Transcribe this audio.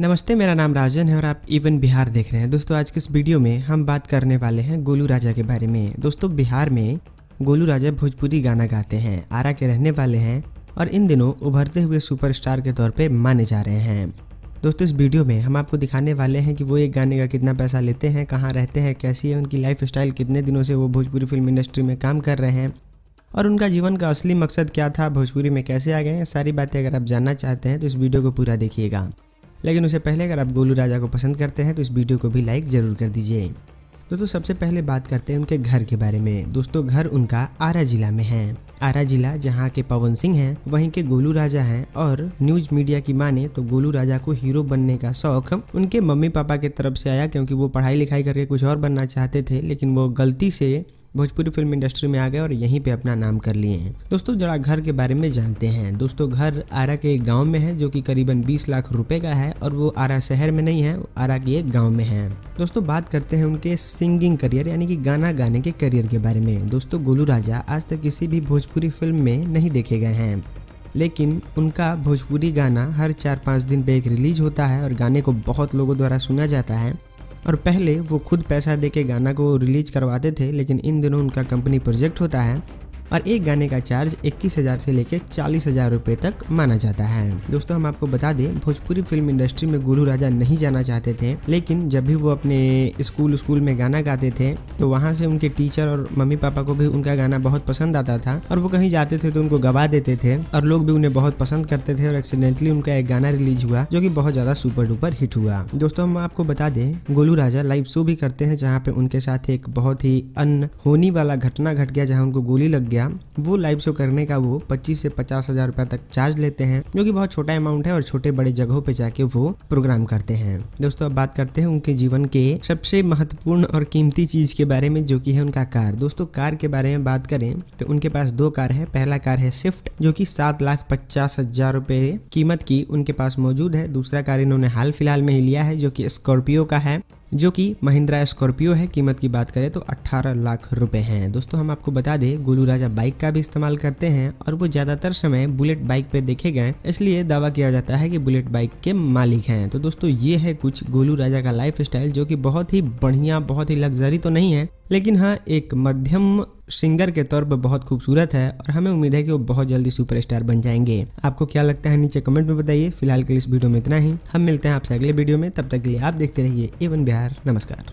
नमस्ते मेरा नाम राजन है और आप इवन बिहार देख रहे हैं दोस्तों आज के इस वीडियो में हम बात करने वाले हैं गोलू राजा के बारे में दोस्तों बिहार में गोलू राजा भोजपुरी गाना गाते हैं आरा के रहने वाले हैं और इन दिनों उभरते हुए सुपरस्टार के तौर पे माने जा रहे हैं दोस्तों इस वीडियो में हम आपको दिखाने वाले हैं कि वो एक गाने का कितना पैसा लेते हैं कहाँ रहते हैं कैसी है उनकी लाइफ स्टाइल कितने दिनों से वो भोजपुरी फिल्म इंडस्ट्री में काम कर रहे हैं और उनका जीवन का असली मकसद क्या था भोजपुरी में कैसे आ गए हैं सारी बातें अगर आप जानना चाहते हैं तो इस वीडियो को पूरा देखिएगा लेकिन उससे पहले अगर आप गोलू राजा को पसंद करते हैं तो इस वीडियो को भी लाइक ज़रूर कर दीजिए दोस्तों सबसे पहले बात करते हैं उनके घर के बारे में दोस्तों घर उनका आरा जिला में है आरा जिला जहाँ के पवन सिंह हैं वहीं के गोलू राजा हैं और न्यूज मीडिया की माने तो गोलू राजा को हीरो बनने का शौक उनके मम्मी पापा के तरफ से आया क्योंकि वो पढ़ाई लिखाई करके कुछ और बनना चाहते थे लेकिन वो गलती से भोजपुरी फिल्म इंडस्ट्री में आ गए और यहीं पे अपना नाम कर लिए हैं दोस्तों जरा घर के बारे में जानते हैं दोस्तों घर आरा के एक गाँव में है जो कि करीबन 20 लाख रुपए का है और वो आरा शहर में नहीं है आरा के एक गाँव में है दोस्तों बात करते हैं उनके सिंगिंग करियर यानी कि गाना गाने के करियर के बारे में दोस्तों गोलू राजा आज तक किसी भी भोज भोजपुरी फिल्म में नहीं देखे गए हैं लेकिन उनका भोजपुरी गाना हर चार पाँच दिन पे एक रिलीज होता है और गाने को बहुत लोगों द्वारा सुना जाता है और पहले वो खुद पैसा दे के गाना को रिलीज करवाते थे लेकिन इन दिनों उनका कंपनी प्रोजेक्ट होता है और एक गाने का चार्ज इक्कीस हज़ार से लेकर चालीस हज़ार रूपए तक माना जाता है दोस्तों हम आपको बता दें भोजपुरी फिल्म इंडस्ट्री में गुरु राजा नहीं जाना चाहते थे लेकिन जब भी वो अपने स्कूल स्कूल में गाना गाते थे तो वहाँ से उनके टीचर और मम्मी पापा को भी उनका गाना बहुत पसंद आता था और वो कहीं जाते थे तो उनको गवा देते थे और लोग भी उन्हें बहुत पसंद करते थे और एक्सीडेंटली उनका एक गाना रिलीज हुआ जो कि बहुत ज़्यादा सुपर डुपर हिट हुआ दोस्तों हम आपको बता दें गोलू राजा लाइव शो भी करते हैं जहाँ पे उनके साथ एक बहुत ही होनी वाला घटना घट गया जहाँ उनको गोली लग गया गया वो लाइव शो करने का वो पच्चीस से पचास हजार रुपया तक चार्ज लेते हैं जो कि बहुत छोटा अमाउंट है और छोटे बड़े जगहों पे जाके वो प्रोग्राम करते हैं दोस्तों अब बात करते हैं उनके जीवन के सबसे महत्वपूर्ण और कीमती चीज के बारे में जो की है उनका कार दोस्तों कार के बारे में बात करें तो उनके पास दो कार है पहला कार है स्विफ्ट जो की सात लाख पचास हजार रूपए कीमत की उनके पास मौजूद है दूसरा कार इन्होंने हाल फिलहाल में ही लिया है जो की स्कॉर्पियो का है जो कि महिंद्रा स्कॉर्पियो है कीमत की बात करें तो 18 लाख रुपए हैं दोस्तों हम आपको बता दें गोलू राजा बाइक का भी इस्तेमाल करते हैं और वो ज़्यादातर समय बुलेट बाइक पे देखे गए इसलिए दावा किया जाता है कि बुलेट बाइक के मालिक हैं तो दोस्तों ये है कुछ गोलू राजा का लाइफ जो कि बहुत ही बढ़िया बहुत ही लग्जरी तो नहीं है लेकिन हाँ एक मध्यम सिंगर के तौर पर बहुत खूबसूरत है और हमें उम्मीद है कि वो बहुत जल्दी सुपरस्टार बन जाएंगे आपको क्या लगता है नीचे कमेंट में बताइए फिलहाल के लिए इस वीडियो में इतना ही हम मिलते हैं आपसे अगले वीडियो में तब तक के लिए आप देखते रहिए एवन बिहार नमस्कार